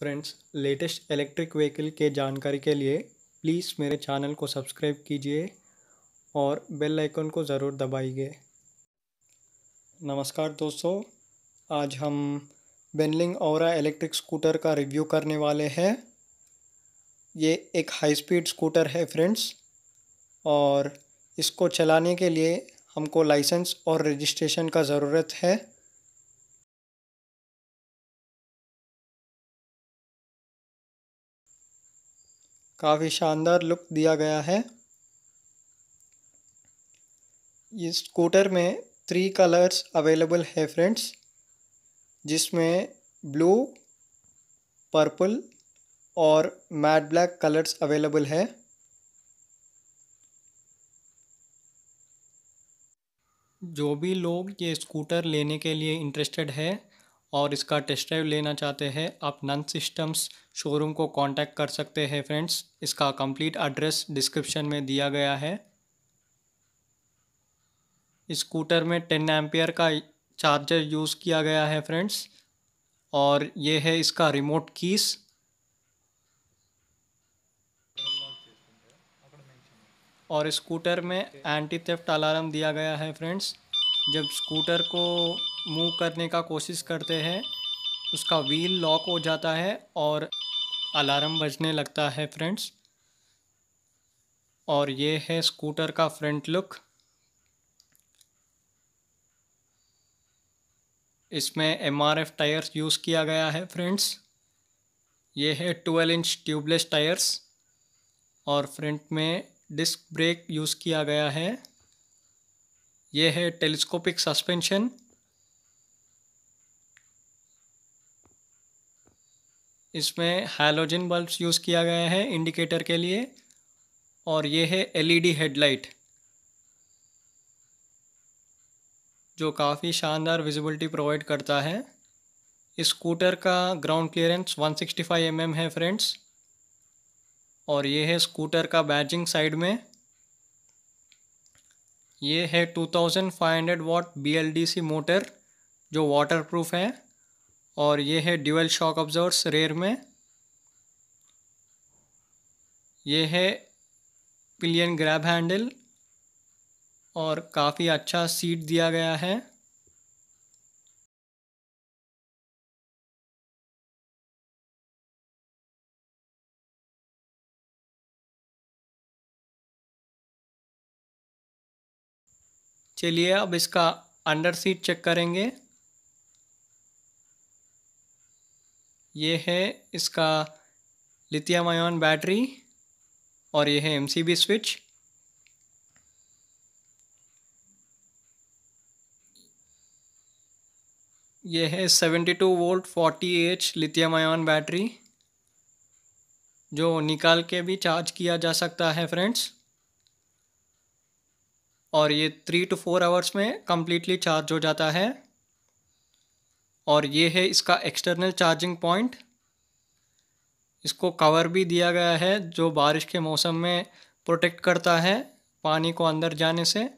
friends latest electric vehicle के जानकारी के लिए प्लीज़ मेरे चैनल को सब्सक्राइब कीजिए और बेल आइकन को ज़रूर दबाइए नमस्कार दोस्तों आज हम बेनलिंग और इलेक्ट्रिक स्कूटर का रिव्यू करने वाले हैं ये एक हाई स्पीड स्कूटर है फ्रेंड्स और इसको चलाने के लिए हमको लाइसेंस और रजिस्ट्रेशन का ज़रूरत है काफ़ी शानदार लुक दिया गया है इस स्कूटर में थ्री कलर्स अवेलेबल है फ्रेंड्स जिसमें ब्लू पर्पल और मैट ब्लैक कलर्स अवेलेबल है जो भी लोग ये स्कूटर लेने के लिए इंटरेस्टेड है और इसका टेस्ट ड्राइव लेना चाहते हैं आप नन सिस्टम्स शोरूम को कांटेक्ट कर सकते हैं फ्रेंड्स इसका कंप्लीट एड्रेस डिस्क्रिप्शन में दिया गया है स्कूटर में टेन एम्पियर का चार्जर यूज़ किया गया है फ्रेंड्स और ये है इसका रिमोट कीस और स्कूटर में एंटी थेफ्ट अलार्म दिया गया है फ्रेंड्स जब स्कूटर को मूव करने का कोशिश करते हैं उसका व्हील लॉक हो जाता है और अलार्म बजने लगता है फ्रेंड्स और ये है स्कूटर का फ्रंट लुक इसमें M R F tyres use किया गया है फ्रेंड्स ये है ट्वेल्व इंच ट्यूबलेस टायर्स और फ्रंट में डिस्क ब्रेक यूज़ किया गया है ये है टेलीस्कोपिक सस्पेंशन इसमें हाइलोजन बल्ब्स यूज़ किया गया है इंडिकेटर के लिए और ये है एलईडी हेडलाइट जो काफ़ी शानदार विजिबिलिटी प्रोवाइड करता है इस स्कूटर का ग्राउंड क्लियरेंस 165 एम mm है फ्रेंड्स और ये है स्कूटर का बैजिंग साइड में ये है 2500 डी सी मोटर जो वाटरप्रूफ है और ये है ड्यूअल शॉक ऑब्जर्वर्स रेयर में ये है पिलियन ग्रैब हैंडल और काफ़ी अच्छा सीट दिया गया है चलिए अब इसका अंडर सीट चेक करेंगे ये है इसका लिथियम आयन बैटरी और ये है एमसीबी स्विच ये है seventy two volt forty H lithium ion battery जो निकाल के भी चार्ज किया जा सकता है फ्रेंड्स और ये थ्री टू फोर आवर्स में कम्प्लीटली चार्ज हो जाता है और ये है इसका एक्सटर्नल चार्जिंग पॉइंट इसको कवर भी दिया गया है जो बारिश के मौसम में प्रोटेक्ट करता है पानी को अंदर जाने से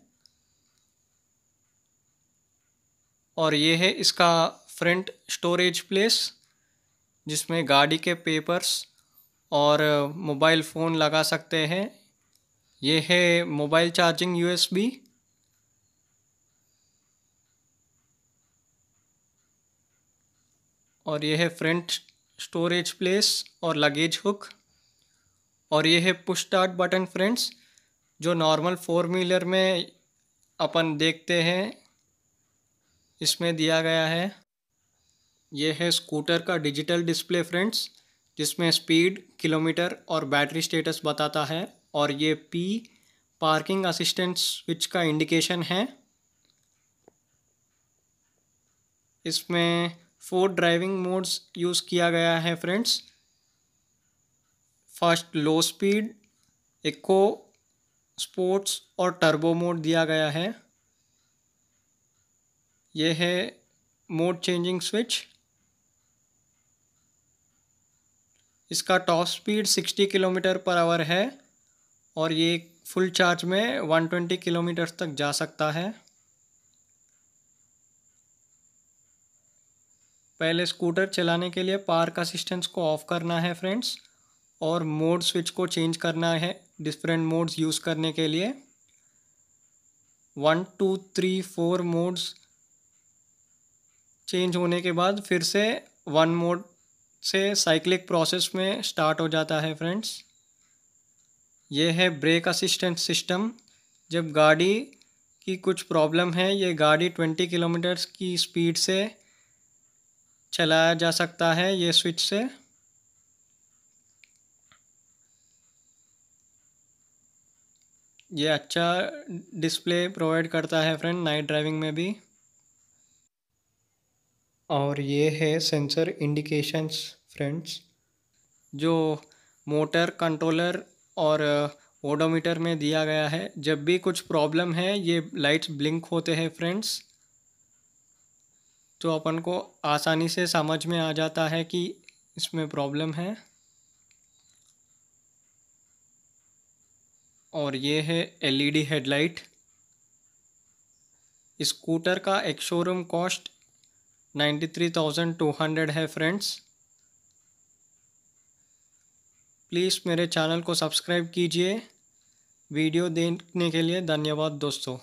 और ये है इसका फ्रंट स्टोरेज प्लेस जिसमें गाड़ी के पेपर्स और मोबाइल फ़ोन लगा सकते हैं ये है मोबाइल चार्जिंग यूएसबी और यह है फ्रंट स्टोरेज प्लेस और लगेज हुक और यह है पुश स्टार्ट बटन फ्रेंड्स जो नॉर्मल फोर व्हीलर में अपन देखते हैं इसमें दिया गया है ये है स्कूटर का डिजिटल डिस्प्ले फ्रेंड्स जिसमें स्पीड किलोमीटर और बैटरी स्टेटस बताता है और ये पी पार्किंग असिस्टेंट स्विच का इंडिकेशन है इसमें फोर ड्राइविंग मोड्स यूज़ किया गया है friends first low speed eco sports और टर्बो मोड दिया गया है यह है मोड चेंजिंग स्विच इसका top speed 60 kilometre per hour है और ये फुल चार्ज में 120 किलोमीटर्स तक जा सकता है पहले स्कूटर चलाने के लिए पार्क असिस्टेंस को ऑफ़ करना है फ्रेंड्स और मोड स्विच को चेंज करना है डिफरेंट मोड्स यूज़ करने के लिए one two three four modes change होने के बाद फिर से वन मोड से साइक्लिक प्रोसेस में स्टार्ट हो जाता है फ्रेंड्स यह है ब्रेक असिस्टेंट सिस्टम जब गाड़ी की कुछ प्रॉब्लम है ये गाड़ी ट्वेंटी किलोमीटर्स की स्पीड से चलाया जा सकता है ये स्विच से ये अच्छा डिस्प्ले प्रोवाइड करता है फ्रेंड नाइट ड्राइविंग में भी और ये है सेंसर इंडिकेशंस फ्रेंड्स जो मोटर कंट्रोलर और ओडोमीटर में दिया गया है जब भी कुछ प्रॉब्लम है ये लाइट्स ब्लिंक होते हैं फ्रेंड्स तो अपन को आसानी से समझ में आ जाता है कि इसमें प्रॉब्लम है और ये है एलईडी हेडलाइट स्कूटर का एक showroom cost ninety three thousand two hundred है फ्रेंड्स प्लीज़ मेरे चैनल को सब्सक्राइब कीजिए वीडियो देखने के लिए धन्यवाद दोस्तों